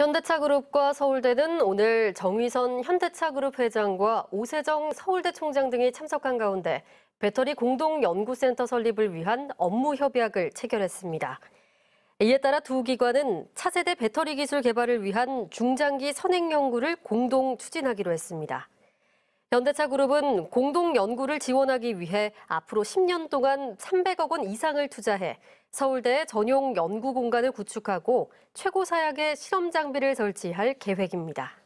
현대차그룹과 서울대는 오늘 정의선 현대차그룹 회장과 오세정 서울대 총장 등이 참석한 가운데 배터리 공동 연구센터 설립을 위한 업무 협약을 체결했습니다. 이에 따라 두 기관은 차세대 배터리 기술 개발을 위한 중장기 선행 연구를 공동 추진하기로 했습니다. 현대차 그룹은 공동 연구를 지원하기 위해 앞으로 10년 동안 300억 원 이상을 투자해 서울대 전용 연구 공간을 구축하고 최고 사양의 실험 장비를 설치할 계획입니다.